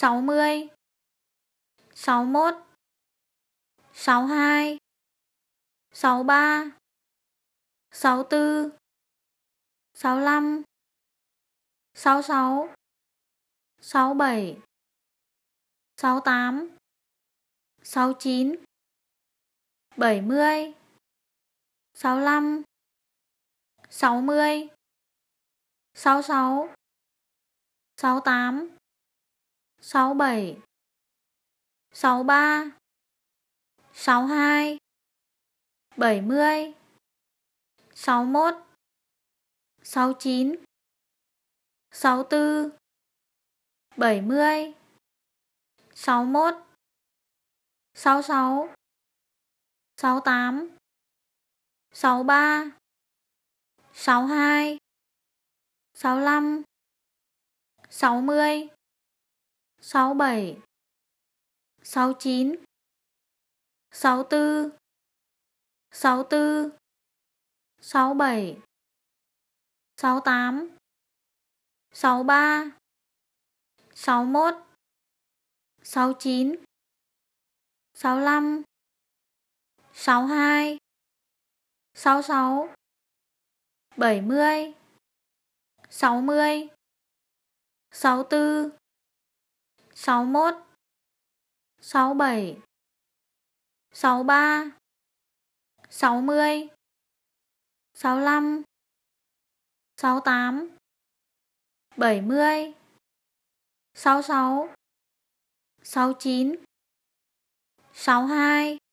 60 61 62 63 64 65 66 67 68 69 70 65 60 66 68 sáu sáu sáu sáu sáu sáu bảy, bảy bảy ba, hai, mươi, mốt, chín, tư, mươi, sáu mốt, sáu sáu, sáu tám, sáu ba, sáu hai, sáu 62 sáu mươi 67 69 64 64 67 68 63 61 69 65 62 66 70 60 64 61 67 63 60 65 68 70 66 69 62